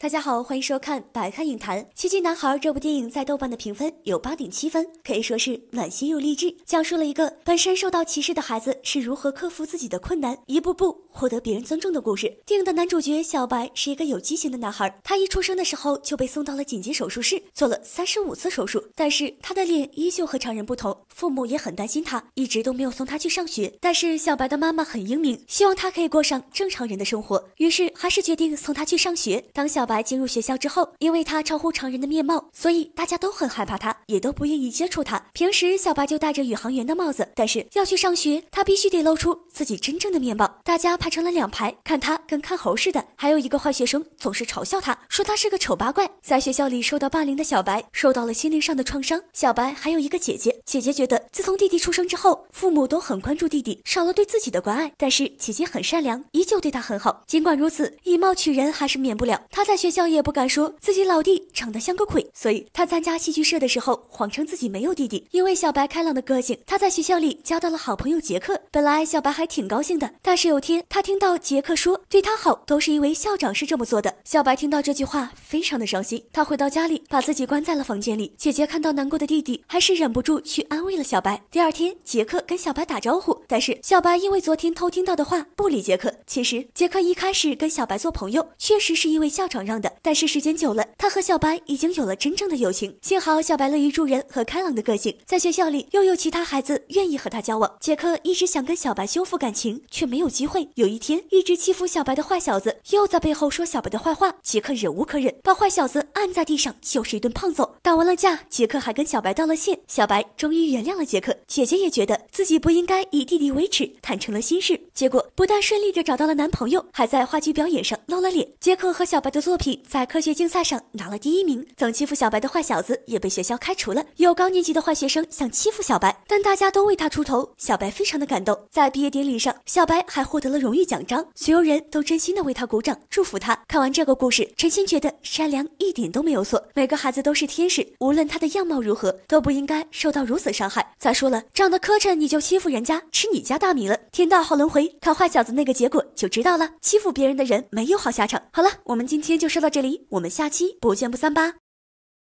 大家好，欢迎收看《百看影坛》。《奇迹男孩》这部电影在豆瓣的评分有八点七分，可以说是暖心又励志，讲述了一个本身受到歧视的孩子是如何克服自己的困难，一步步获得别人尊重的故事。电影的男主角小白是一个有畸形的男孩，他一出生的时候就被送到了紧急手术室，做了三十五次手术，但是他的脸依旧和常人不同，父母也很担心他，一直都没有送他去上学。但是小白的妈妈很英明，希望他可以过上正常人的生活，于是还是决定送他去上学。当小白进入学校之后，因为他超乎常人的面貌，所以大家都很害怕他，也都不愿意接触他。平时小白就戴着宇航员的帽子，但是要去上学，他必须得露出自己真正的面貌。大家排成了两排，看他跟看猴似的。还有一个坏学生总是嘲笑他，说他是个丑八怪。在学校里受到霸凌的小白受到了心灵上的创伤。小白还有一个姐姐，姐姐觉得自从弟弟出生之后，父母都很关注弟弟，少了对自己的关爱。但是姐姐很善良，依旧对他很好。尽管如此，以貌取人还是免不了。他在。学校也不敢说自己老弟长得像个鬼，所以他参加戏剧社的时候，谎称自己没有弟弟。因为小白开朗的个性，他在学校里交到了好朋友杰克。本来小白还挺高兴的，但是有天他听到杰克说对他好都是因为校长是这么做的，小白听到这句话非常的伤心，他回到家里把自己关在了房间里。姐姐看到难过的弟弟，还是忍不住去安慰了小白。第二天，杰克跟小白打招呼，但是小白因为昨天偷听到的话不理杰克。其实杰克一开始跟小白做朋友，确实是因为校长。的，但是时间久了，他和小白已经有了真正的友情。幸好小白乐于助人和开朗的个性，在学校里又有其他孩子愿意和他交往。杰克一直想跟小白修复感情，却没有机会。有一天，一直欺负小白的坏小子又在背后说小白的坏话，杰克忍无可忍，把坏小子按在地上就是一顿胖揍。打完了架，杰克还跟小白道了谢，小白终于原谅了杰克。姐姐也觉得自己不应该以弟弟为耻，坦诚了心事，结果不但顺利的找到了男朋友，还在话剧表演上露了脸。杰克和小白的作。在科学竞赛上拿了第一名，曾欺负小白的坏小子也被学校开除了。有高年级的坏学生想欺负小白，但大家都为他出头，小白非常的感动。在毕业典礼上，小白还获得了荣誉奖章，所有人都真心的为他鼓掌，祝福他。看完这个故事，陈鑫觉得善良一点都没有错，每个孩子都是天使，无论他的样貌如何，都不应该受到如此伤害。再说了，长得磕碜你就欺负人家吃你家大米了，天道好轮回，看坏小子那个结果就知道了，欺负别人的人没有好下场。好了，我们今天就。说到这里，我们下期不见不散吧。